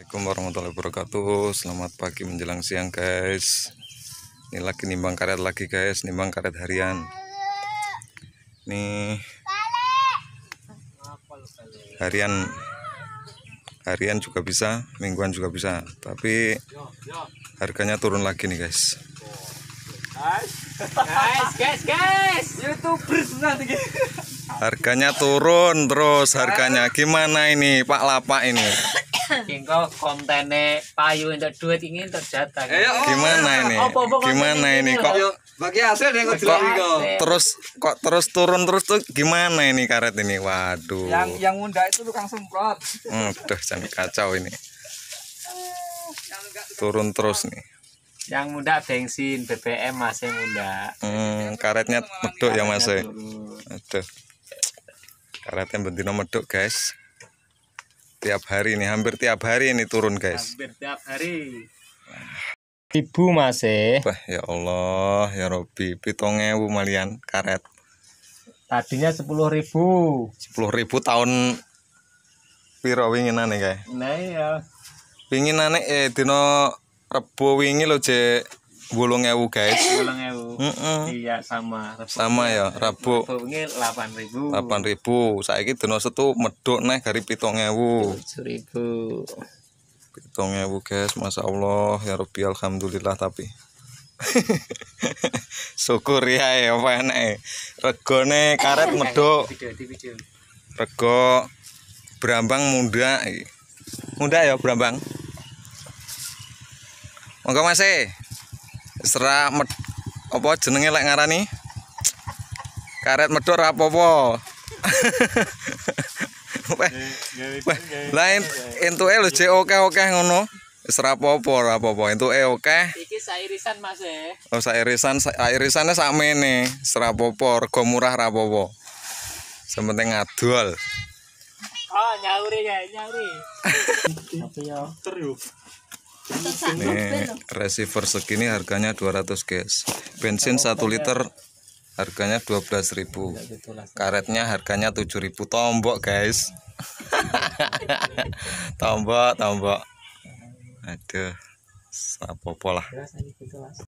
Assalamualaikum warahmatullahi wabarakatuh Selamat pagi menjelang siang guys Ini lagi nimbang karet lagi guys Nimbang karet harian Nih Harian Harian juga bisa Mingguan juga bisa Tapi harganya turun lagi nih guys Guys guys guys Youtubers nanti Harganya turun terus Harganya gimana ini Pak Lapak ini Kengko kontennya payu untuk duit ingin terjata eh, iya. Gimana ini? Gimana ini kok? Bagi hasil yang kok terus kok terus turun terus tuh gimana ini karet ini? Waduh. Yang yang muda itu tukang semprot. Udah jangan kacau ini. Turun terus nih. Yang muda bensin BBM masih muda. Hmm, karetnya meduk ya masih, eh? Aduh. Karetnya bentino meduk guys tiap hari ini hampir tiap hari ini turun guys hampir tiap hari ibu masih eh. bah, ya Allah ya Robi pitongnya bu malian karet tadinya sepuluh ribu sepuluh ribu tahun piro winginane guys nah iya winginane eh dino rebo wingi lo je Wulung ewu guys. Wulung ewu. Mm -mm. Iya sama. Rabu. Sama ya Rabu. Rabu ini delapan ribu. Delapan ribu. Saya ini dono satu medok nih dari pitong ewu. Tujuh ribu. Pitong ewu guys, masya Allah ya Rabbi alhamdulillah tapi. Syukur ya ya apa enak. Regone karet medok, Rego berambang muda. Muda ya berambang. Monggo masih. E. sera med apa jenenge lek ngarani karet medhok ra apa-apa lain entu e lho oke oke ngono wis ra apa-apa apa-apa entu oke iki sairisan Mas eh oh sairisan sairisane sakmene sera apa-apa rego murah ra apa-apa sementing adol oh ah, nyauri ya nyauri tapi ya ini receiver segini harganya 200 guys. Bensin 1 liter harganya 12.000. Karetnya harganya 7.000 tombok guys. tombok, tombok. Aduh, apa-apa lah.